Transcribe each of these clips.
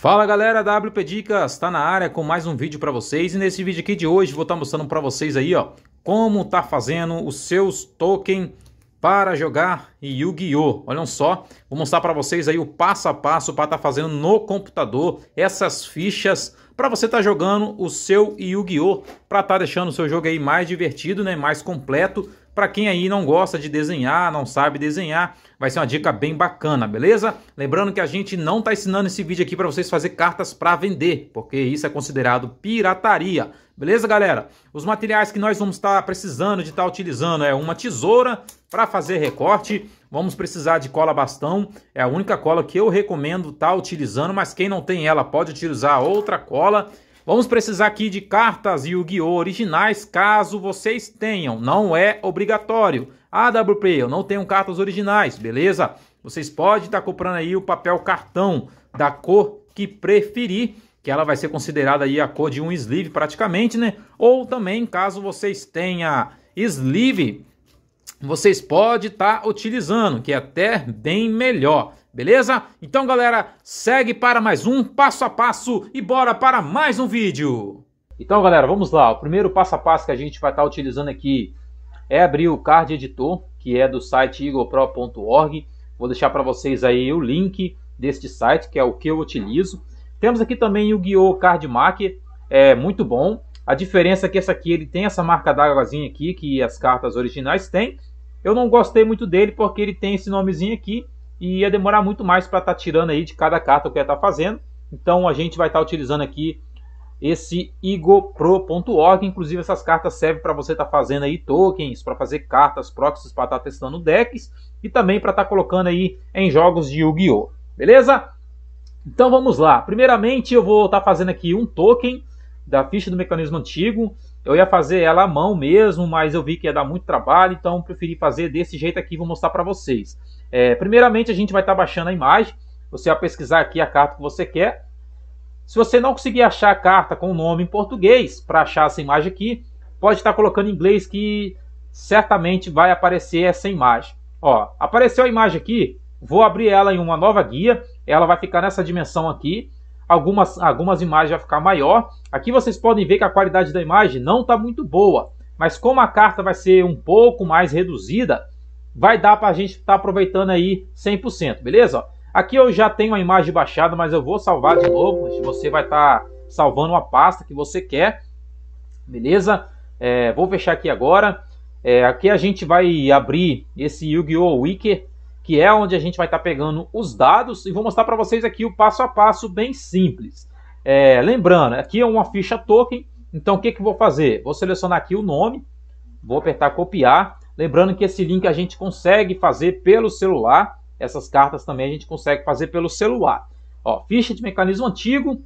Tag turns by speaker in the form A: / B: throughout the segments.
A: Fala galera, WP Dicas está na área com mais um vídeo para vocês e nesse vídeo aqui de hoje vou estar tá mostrando para vocês aí ó como tá fazendo os seus token para jogar Yu-Gi-Oh! Olham só, vou mostrar para vocês aí o passo a passo para estar tá fazendo no computador essas fichas para você estar tá jogando o seu Yu-Gi-Oh! para estar tá deixando o seu jogo aí mais divertido, né, mais completo, para quem aí não gosta de desenhar, não sabe desenhar, vai ser uma dica bem bacana, beleza? Lembrando que a gente não está ensinando esse vídeo aqui para vocês fazer cartas para vender, porque isso é considerado pirataria. Beleza, galera? Os materiais que nós vamos estar tá precisando de estar tá utilizando é uma tesoura para fazer recorte, vamos precisar de cola bastão, é a única cola que eu recomendo estar tá utilizando, mas quem não tem ela pode utilizar outra cola. Vamos precisar aqui de cartas Yu-Gi-Oh! originais, caso vocês tenham. Não é obrigatório. AWP, ah, eu não tenho cartas originais, beleza? Vocês podem estar tá comprando aí o papel cartão da cor que preferir, que ela vai ser considerada aí a cor de um sleeve praticamente, né? Ou também, caso vocês tenham sleeve, vocês podem estar tá utilizando, que é até bem melhor, beleza? Então, galera, segue para mais um passo a passo e bora para mais um vídeo. Então, galera, vamos lá. O primeiro passo a passo que a gente vai estar tá utilizando aqui é abrir o Card Editor, que é do site eaglepro.org. Vou deixar para vocês aí o link deste site, que é o que eu utilizo. Temos aqui também o Guio Card Maker, é muito bom. A diferença é que essa aqui ele tem essa marca d'águazinha aqui, que as cartas originais têm. Eu não gostei muito dele porque ele tem esse nomezinho aqui e ia demorar muito mais para estar tá tirando aí de cada carta o que ia estar tá fazendo. Então a gente vai estar tá utilizando aqui esse igopro.org. Inclusive essas cartas servem para você estar tá fazendo aí tokens, para fazer cartas proxies, para estar tá testando decks e também para estar tá colocando aí em jogos de Yu-Gi-Oh! Beleza? Então vamos lá. Primeiramente eu vou estar fazendo aqui um token da ficha do mecanismo antigo. Eu ia fazer ela à mão mesmo, mas eu vi que ia dar muito trabalho, então preferi fazer desse jeito aqui. Vou mostrar para vocês. É, primeiramente, a gente vai estar tá baixando a imagem. Você vai pesquisar aqui a carta que você quer. Se você não conseguir achar a carta com o nome em português para achar essa imagem aqui, pode estar tá colocando em inglês que certamente vai aparecer essa imagem. Ó, apareceu a imagem aqui. Vou abrir ela em uma nova guia. Ela vai ficar nessa dimensão aqui algumas, algumas imagens vai ficar maior. Aqui vocês podem ver que a qualidade da imagem não está muito boa, mas como a carta vai ser um pouco mais reduzida, vai dar para a gente estar tá aproveitando aí 100%, beleza? Aqui eu já tenho a imagem baixada, mas eu vou salvar de novo. Você vai estar tá salvando uma pasta que você quer, beleza? É, vou fechar aqui agora. É, aqui a gente vai abrir esse Yu-Gi-Oh! Wiki que é onde a gente vai estar tá pegando os dados e vou mostrar para vocês aqui o passo a passo bem simples. É, lembrando, aqui é uma ficha token, então o que, que vou fazer? Vou selecionar aqui o nome, vou apertar copiar, lembrando que esse link a gente consegue fazer pelo celular, essas cartas também a gente consegue fazer pelo celular. Ó, ficha de mecanismo antigo,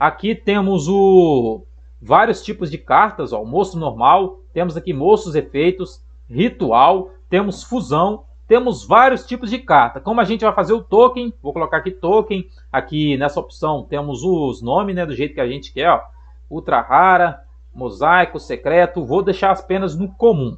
A: aqui temos o vários tipos de cartas, ó, o moço normal, temos aqui moços efeitos, ritual, temos fusão, temos vários tipos de carta. Como a gente vai fazer o token, vou colocar aqui token, aqui nessa opção temos os nomes, né, do jeito que a gente quer, ó, ultra rara, mosaico, secreto, vou deixar apenas no comum.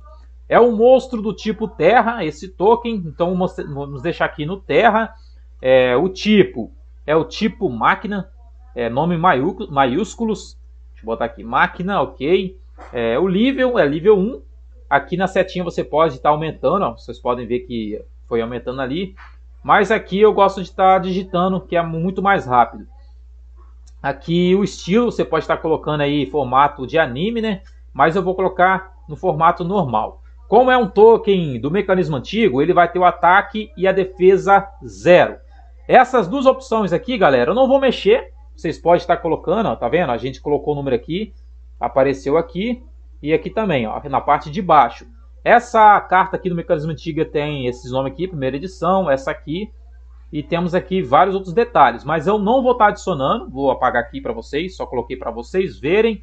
A: É um monstro do tipo terra, esse token, então vamos deixar aqui no terra, é, o tipo é o tipo máquina, é, nome maiúsculos, deixa eu botar aqui máquina, ok, é, o nível é nível 1, Aqui na setinha você pode estar tá aumentando, ó, vocês podem ver que foi aumentando ali. Mas aqui eu gosto de estar tá digitando, que é muito mais rápido. Aqui o estilo, você pode estar tá colocando aí formato de anime, né? Mas eu vou colocar no formato normal. Como é um token do mecanismo antigo, ele vai ter o ataque e a defesa zero. Essas duas opções aqui, galera, eu não vou mexer. Vocês podem estar colocando, ó, tá vendo? A gente colocou o número aqui, apareceu aqui e aqui também, ó, na parte de baixo. Essa carta aqui do Mecanismo Antiga tem esses nomes aqui, primeira edição, essa aqui, e temos aqui vários outros detalhes, mas eu não vou estar tá adicionando, vou apagar aqui para vocês, só coloquei para vocês verem.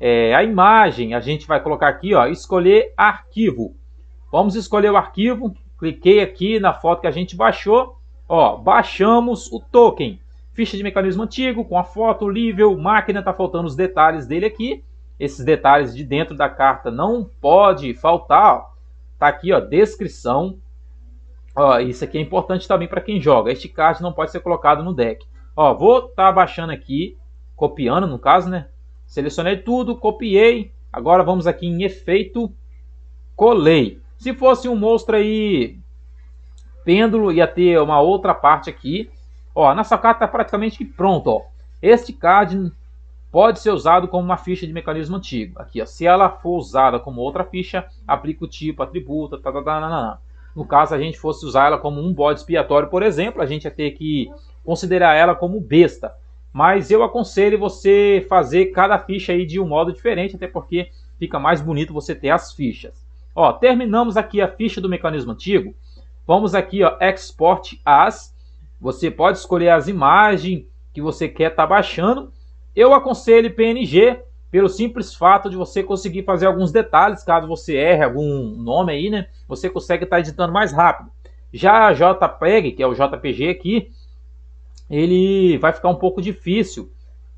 A: É, a imagem, a gente vai colocar aqui, ó, escolher arquivo. Vamos escolher o arquivo, cliquei aqui na foto que a gente baixou, ó, baixamos o token. Ficha de mecanismo antigo, com a foto, nível, máquina, Está faltando os detalhes dele aqui esses detalhes de dentro da carta não pode faltar. Ó. Tá aqui, ó, descrição. Ó, isso aqui é importante também para quem joga. Este card não pode ser colocado no deck. Ó, vou estar tá baixando aqui, copiando no caso, né? Selecionei tudo, copiei. Agora vamos aqui em efeito, colei. Se fosse um monstro aí, pêndulo, ia ter uma outra parte aqui. Ó, a nossa carta tá praticamente pronta, ó. Este card pode ser usado como uma ficha de mecanismo antigo. Aqui, ó, se ela for usada como outra ficha, aplica o tipo, atributo, tá, tá, tá, tá, No caso, a gente fosse usar ela como um bode expiatório, por exemplo, a gente ia ter que considerar ela como besta. Mas eu aconselho você fazer cada ficha aí de um modo diferente, até porque fica mais bonito você ter as fichas. Ó, terminamos aqui a ficha do mecanismo antigo. Vamos aqui, ó, export as. Você pode escolher as imagens que você quer estar tá baixando eu aconselho PNG pelo simples fato de você conseguir fazer alguns detalhes, caso você erre algum nome aí, né? Você consegue estar tá editando mais rápido. Já JPEG, que é o JPG aqui, ele vai ficar um pouco difícil.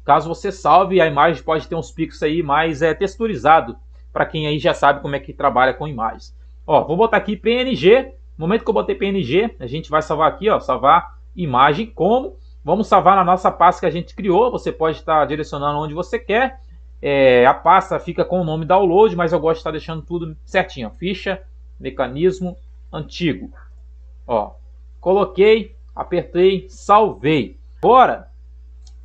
A: Caso você salve, a imagem pode ter uns picos aí mais é, texturizado, para quem aí já sabe como é que trabalha com imagens. Ó, vou botar aqui PNG. No momento que eu botei PNG, a gente vai salvar aqui, ó, salvar imagem como. Vamos salvar na nossa pasta que a gente criou. Você pode estar direcionando onde você quer. É, a pasta fica com o nome download, mas eu gosto de estar deixando tudo certinho. Ficha, mecanismo antigo. Ó, coloquei, apertei, salvei. Agora,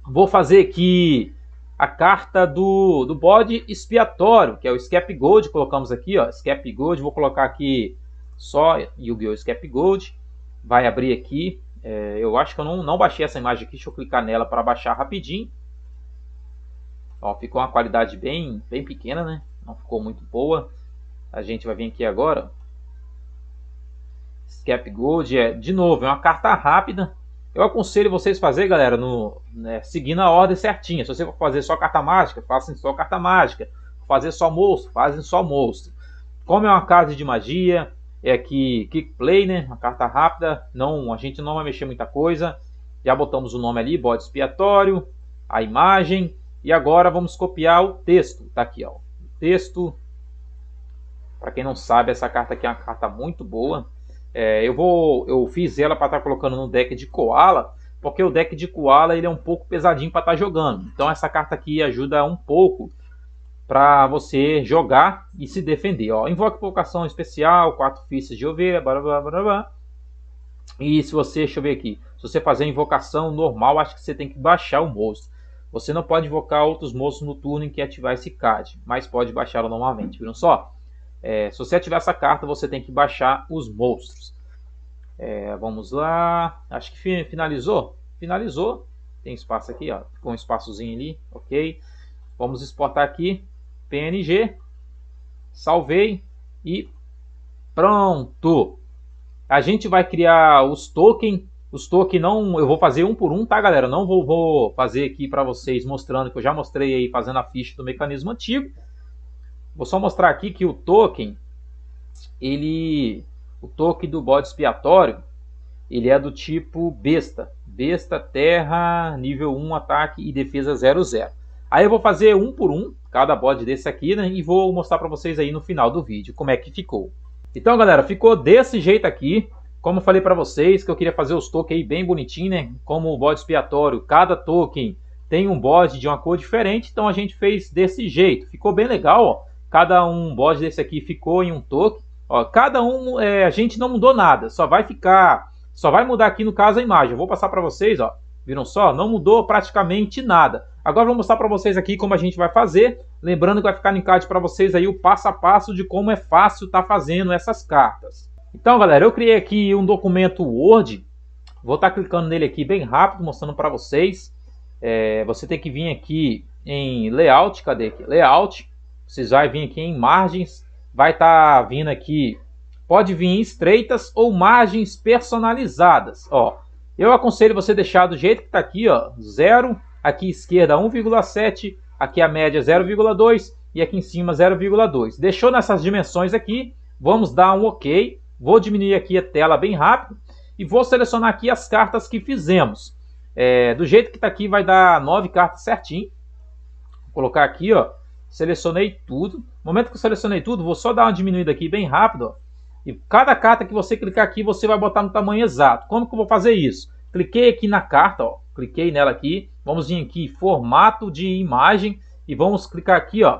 A: vou fazer aqui a carta do, do bode expiatório, que é o Gold, Colocamos aqui, ó, Gold. Vou colocar aqui só Yu-Gi-Oh! Gold. Vai abrir aqui. É, eu acho que eu não, não baixei essa imagem aqui, deixa eu clicar nela para baixar rapidinho. Ó, ficou uma qualidade bem, bem pequena, né? Não ficou muito boa. A gente vai vir aqui agora. Scap Gold, é, de novo, é uma carta rápida. Eu aconselho vocês fazer, galera, no, né, seguindo a ordem certinha. Se você for fazer só carta mágica, façam só carta mágica. Fazer só monstro, fazem só monstro. Como é uma carta de magia, é aqui Kick Play, né? Uma carta rápida. Não, a gente não vai mexer muita coisa. Já botamos o nome ali, bode expiatório, a imagem. E agora vamos copiar o texto. Tá aqui, ó. O texto. Para quem não sabe, essa carta aqui é uma carta muito boa. É, eu vou, eu fiz ela para estar tá colocando no deck de Koala, porque o deck de Koala ele é um pouco pesadinho para estar tá jogando. Então essa carta aqui ajuda um pouco para você jogar e se defender. Ó, invoque invocação especial, quatro fichas de ovelha, blá, blá, blá, blá. E se você, deixa eu ver aqui, se você fazer a invocação normal, acho que você tem que baixar o monstro. Você não pode invocar outros monstros no turno em que ativar esse card, mas pode baixá-lo normalmente, viram só? É, se você ativar essa carta, você tem que baixar os monstros. É, vamos lá, acho que finalizou, finalizou. Tem espaço aqui, ó, ficou um espaçozinho ali, ok? Vamos exportar aqui, PNG, salvei e pronto. A gente vai criar os tokens, os tokens não, eu vou fazer um por um, tá galera? Não vou, vou fazer aqui para vocês mostrando, que eu já mostrei aí fazendo a ficha do mecanismo antigo. Vou só mostrar aqui que o token, ele, o token do bode expiatório, ele é do tipo besta, besta, terra, nível 1, ataque e defesa 00. Aí eu vou fazer um por um, cada bode desse aqui, né? E vou mostrar para vocês aí no final do vídeo como é que ficou. Então, galera, ficou desse jeito aqui. Como eu falei para vocês que eu queria fazer os tokens aí bem bonitinho, né? Como o bode expiatório, cada token tem um bode de uma cor diferente, então a gente fez desse jeito. Ficou bem legal, ó. Cada um bode desse aqui ficou em um token. Ó, cada um, é, a gente não mudou nada, só vai ficar, só vai mudar aqui no caso a imagem. Eu vou passar para vocês, ó. Viram só? Não mudou praticamente nada. Agora vou mostrar para vocês aqui como a gente vai fazer. Lembrando que vai ficar no card para vocês aí o passo a passo de como é fácil estar tá fazendo essas cartas. Então, galera, eu criei aqui um documento Word. Vou estar tá clicando nele aqui bem rápido, mostrando para vocês. É, você tem que vir aqui em Layout, cadê aqui? Layout. Vocês vai vir aqui em Margens. Vai estar tá vindo aqui, pode vir em estreitas ou margens personalizadas. Ó, eu aconselho você deixar do jeito que está aqui, ó, zero aqui esquerda 1,7, aqui a média 0,2 e aqui em cima 0,2. Deixou nessas dimensões aqui, vamos dar um OK, vou diminuir aqui a tela bem rápido e vou selecionar aqui as cartas que fizemos. É, do jeito que está aqui vai dar 9 cartas certinho. Vou colocar aqui, ó, selecionei tudo. No momento que eu selecionei tudo, vou só dar uma diminuída aqui bem rápido, ó. E cada carta que você clicar aqui, você vai botar no tamanho exato. Como que eu vou fazer isso? Cliquei aqui na carta, ó, cliquei nela aqui, Vamos vir aqui, formato de imagem e vamos clicar aqui, ó,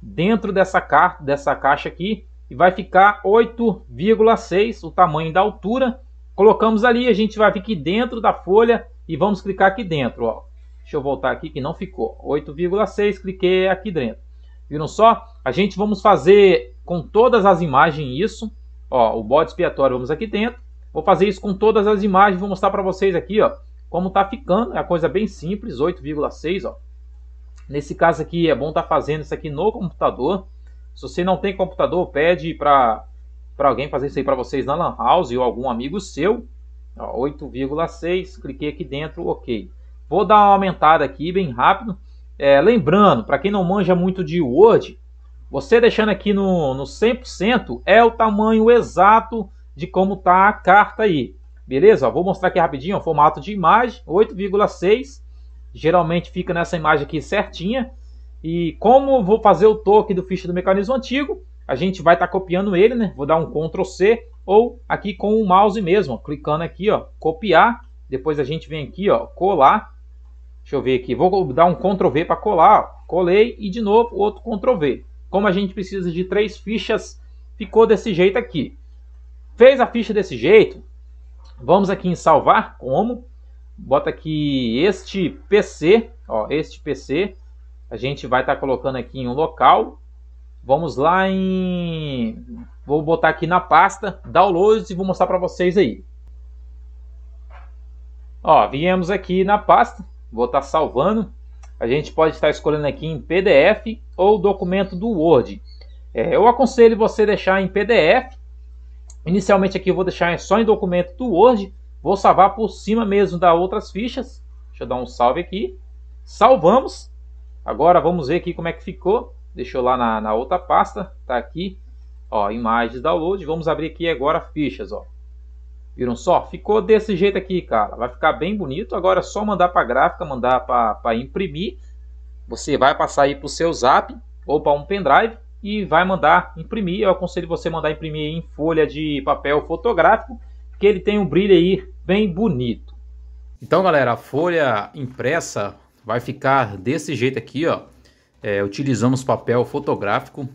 A: dentro dessa, ca dessa caixa aqui e vai ficar 8,6 o tamanho da altura. Colocamos ali, a gente vai vir aqui dentro da folha e vamos clicar aqui dentro, ó. Deixa eu voltar aqui que não ficou. 8,6, cliquei aqui dentro. Viram só? A gente vamos fazer com todas as imagens isso. Ó, o bode expiatório vamos aqui dentro. Vou fazer isso com todas as imagens, vou mostrar para vocês aqui, ó como está ficando, é a coisa bem simples, 8,6. Nesse caso aqui é bom estar tá fazendo isso aqui no computador. Se você não tem computador, pede para alguém fazer isso aí para vocês na Lan House ou algum amigo seu. 8,6, cliquei aqui dentro, ok. Vou dar uma aumentada aqui bem rápido. É, lembrando, para quem não manja muito de Word, você deixando aqui no, no 100% é o tamanho exato de como está a carta aí. Beleza? vou mostrar aqui rapidinho, o formato de imagem, 8,6. Geralmente fica nessa imagem aqui certinha. E como vou fazer o toque do ficha do mecanismo antigo, a gente vai estar tá copiando ele, né? Vou dar um Ctrl C ou aqui com o mouse mesmo, ó, clicando aqui, ó, copiar. Depois a gente vem aqui, ó, colar. Deixa eu ver aqui, vou dar um Ctrl V para colar, ó. colei e de novo outro Ctrl V. Como a gente precisa de três fichas, ficou desse jeito aqui. Fez a ficha desse jeito, Vamos aqui em salvar, como? Bota aqui este PC, ó, este PC. A gente vai estar tá colocando aqui em um local. Vamos lá em... Vou botar aqui na pasta Downloads e vou mostrar para vocês aí. Ó, viemos aqui na pasta, vou estar tá salvando. A gente pode estar tá escolhendo aqui em PDF ou documento do Word. É, eu aconselho você deixar em PDF, Inicialmente aqui eu vou deixar só em documento do Word. Vou salvar por cima mesmo das outras fichas. Deixa eu dar um salve aqui. Salvamos. Agora vamos ver aqui como é que ficou. Deixou lá na, na outra pasta. Tá aqui. Ó, imagens, download. Vamos abrir aqui agora fichas, ó. Viram só? Ficou desse jeito aqui, cara. Vai ficar bem bonito. Agora é só mandar para gráfica, mandar para imprimir. Você vai passar aí para o seu zap ou para um pendrive e vai mandar imprimir. Eu aconselho você mandar imprimir em folha de papel fotográfico, que ele tem um brilho aí bem bonito. Então, galera, a folha impressa vai ficar desse jeito aqui, ó. É, utilizamos papel fotográfico.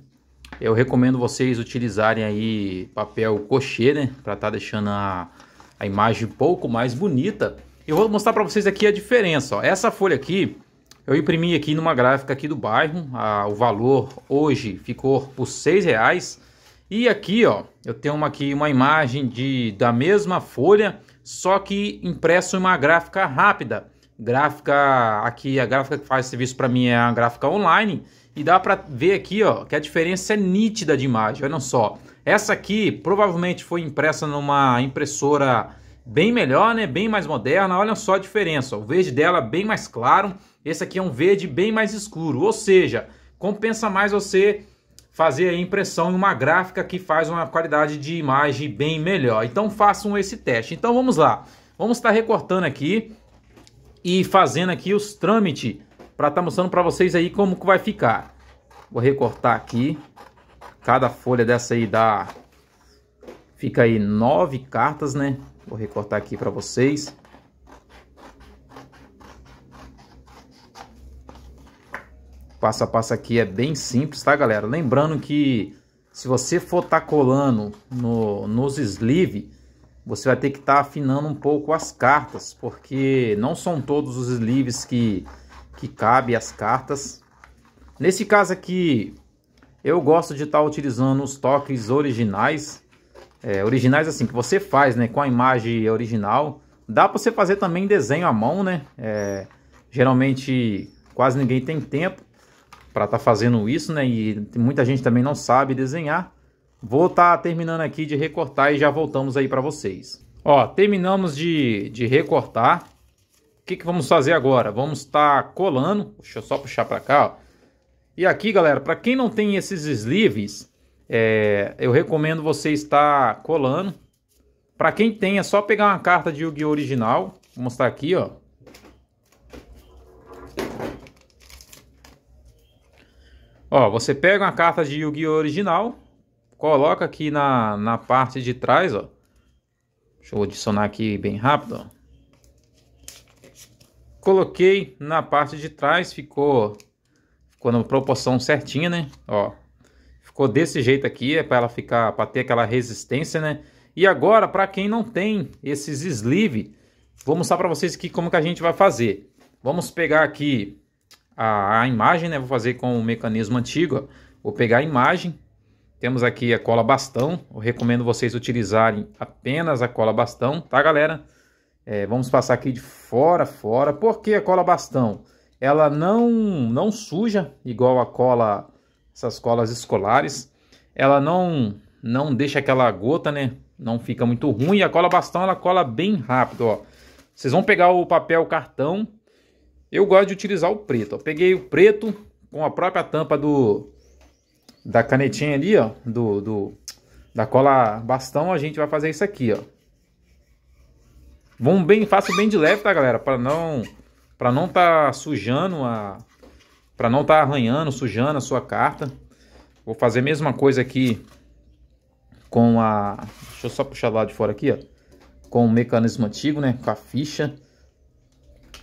A: Eu recomendo vocês utilizarem aí papel cochê, né? Para estar tá deixando a, a imagem um pouco mais bonita. Eu vou mostrar para vocês aqui a diferença, ó. Essa folha aqui, eu imprimi aqui numa gráfica aqui do bairro, a, o valor hoje ficou por R$ reais. E aqui, ó, eu tenho uma, aqui uma imagem de, da mesma folha, só que impresso em uma gráfica rápida. Gráfica aqui, a gráfica que faz serviço para mim é a gráfica online e dá para ver aqui, ó, que a diferença é nítida de imagem. Olha só. Essa aqui provavelmente foi impressa numa impressora bem melhor, né? Bem mais moderna. Olha só a diferença. Ó. O verde dela bem mais claro esse aqui é um verde bem mais escuro, ou seja, compensa mais você fazer a impressão em uma gráfica que faz uma qualidade de imagem bem melhor. Então façam esse teste. Então vamos lá. Vamos estar recortando aqui e fazendo aqui os trâmites para estar tá mostrando para vocês aí como que vai ficar. Vou recortar aqui. Cada folha dessa aí dá fica aí nove cartas, né? Vou recortar aqui para vocês. passo a passo aqui é bem simples, tá galera? Lembrando que se você for estar tá colando no, nos sleeve, você vai ter que estar tá afinando um pouco as cartas, porque não são todos os sleeves que, que cabem as cartas. Nesse caso aqui, eu gosto de estar tá utilizando os toques originais, é, originais assim, que você faz né, com a imagem original. Dá para você fazer também desenho à mão, né? É, geralmente quase ninguém tem tempo, para estar tá fazendo isso, né? E muita gente também não sabe desenhar. Vou estar tá terminando aqui de recortar e já voltamos aí para vocês. Ó, terminamos de, de recortar. O que, que vamos fazer agora? Vamos estar tá colando. Deixa eu só puxar para cá, ó. E aqui, galera, para quem não tem esses sleeves, é, eu recomendo você estar colando. Para quem tem, é só pegar uma carta de Yu-Gi-Oh! original. Vou mostrar aqui, ó. Ó, você pega uma carta de Yu-Gi-Oh! original, coloca aqui na, na parte de trás, ó. Deixa eu adicionar aqui bem rápido, ó. Coloquei na parte de trás, ficou, ficou na proporção certinha, né? Ó, ficou desse jeito aqui, é para ela ficar, para ter aquela resistência, né? E agora, para quem não tem esses sleeve, vou mostrar para vocês aqui como que a gente vai fazer. Vamos pegar aqui a, a imagem, né? Vou fazer com o mecanismo antigo, ó. Vou pegar a imagem, temos aqui a cola bastão, eu recomendo vocês utilizarem apenas a cola bastão, tá galera? É, vamos passar aqui de fora, fora, porque a cola bastão, ela não, não suja, igual a cola, essas colas escolares, ela não, não deixa aquela gota, né? Não fica muito ruim, a cola bastão, ela cola bem rápido, ó. Vocês vão pegar o papel, cartão, eu gosto de utilizar o preto. Ó. Peguei o preto com a própria tampa do da canetinha ali, ó, do, do da cola bastão, a gente vai fazer isso aqui, ó. Vamos bem, faço bem de leve, tá, galera, para não para não tá sujando a para não tá arranhando, sujando a sua carta. Vou fazer a mesma coisa aqui com a Deixa eu só puxar lá de fora aqui, ó. Com o mecanismo antigo, né? Com a ficha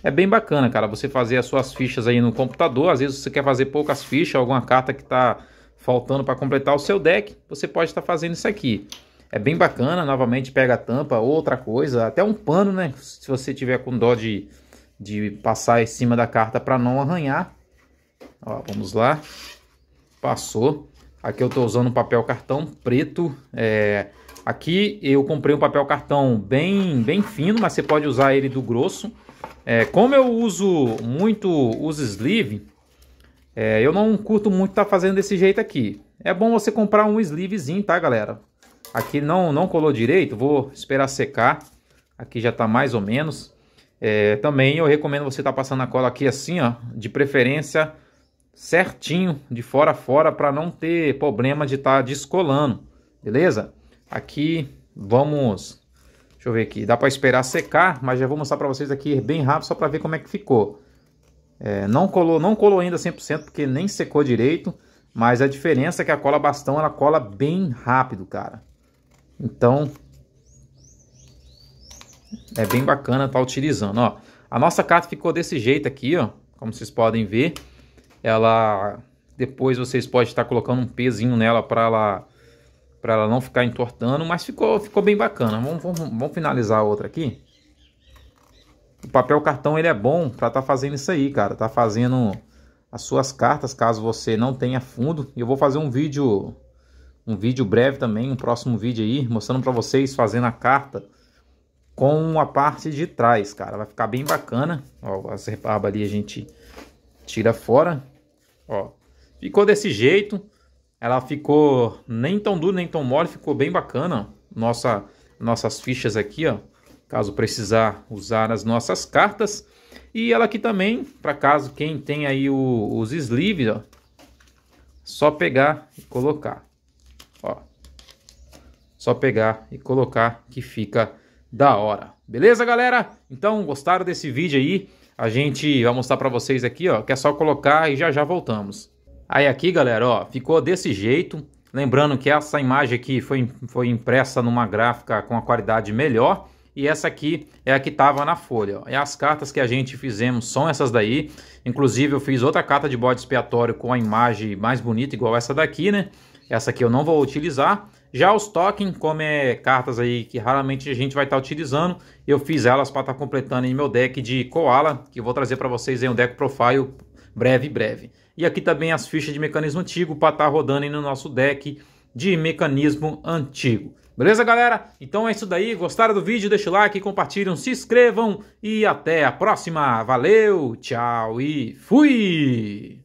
A: é bem bacana, cara, você fazer as suas fichas aí no computador. Às vezes você quer fazer poucas fichas, alguma carta que está faltando para completar o seu deck, você pode estar tá fazendo isso aqui. É bem bacana, novamente pega a tampa, outra coisa, até um pano, né? Se você tiver com dó de, de passar em cima da carta para não arranhar. Ó, vamos lá. Passou. Aqui eu estou usando um papel cartão preto. É... Aqui eu comprei um papel cartão bem, bem fino, mas você pode usar ele do grosso. É, como eu uso muito os sleeve, é, eu não curto muito estar tá fazendo desse jeito aqui. É bom você comprar um sleevezinho, tá, galera? Aqui não, não colou direito, vou esperar secar. Aqui já está mais ou menos. É, também eu recomendo você estar tá passando a cola aqui assim, ó, de preferência certinho, de fora a fora, para não ter problema de estar tá descolando, beleza? Aqui vamos Deixa eu ver aqui. Dá para esperar secar, mas já vou mostrar para vocês aqui bem rápido só para ver como é que ficou. É, não, colou, não colou ainda 100% porque nem secou direito, mas a diferença é que a cola bastão ela cola bem rápido, cara. Então, é bem bacana estar tá utilizando, ó. A nossa carta ficou desse jeito aqui, ó. Como vocês podem ver, ela... Depois vocês podem estar colocando um pezinho nela para ela para ela não ficar entortando, mas ficou, ficou bem bacana. Vamos, vamos, vamos finalizar a outra aqui. O papel cartão ele é bom para estar tá fazendo isso aí, cara. Tá fazendo as suas cartas, caso você não tenha fundo. Eu vou fazer um vídeo um vídeo breve também, um próximo vídeo aí, mostrando para vocês fazendo a carta com a parte de trás, cara. Vai ficar bem bacana. Ó, as ali a gente tira fora. Ó, ficou desse jeito. Ela ficou nem tão dura, nem tão mole, ficou bem bacana. Nossa, nossas fichas aqui, ó, caso precisar usar as nossas cartas. E ela aqui também, para caso quem tem aí o, os sleeves, ó, só pegar e colocar. Ó, só pegar e colocar que fica da hora. Beleza, galera? Então, gostaram desse vídeo aí? A gente vai mostrar para vocês aqui, ó, que é só colocar e já já voltamos. Aí aqui, galera, ó, ficou desse jeito. Lembrando que essa imagem aqui foi, foi impressa numa gráfica com a qualidade melhor. E essa aqui é a que estava na folha. Ó. E as cartas que a gente fizemos são essas daí. Inclusive eu fiz outra carta de bode expiatório com a imagem mais bonita, igual essa daqui, né? Essa aqui eu não vou utilizar. Já os tokens, como é cartas aí que raramente a gente vai estar tá utilizando, eu fiz elas para estar tá completando em meu deck de Koala, que eu vou trazer para vocês em um deck profile breve, breve. E aqui também as fichas de mecanismo antigo para estar tá rodando aí no nosso deck de mecanismo antigo. Beleza, galera? Então é isso daí. Gostaram do vídeo? Deixa o like, compartilham, se inscrevam e até a próxima. Valeu, tchau e fui!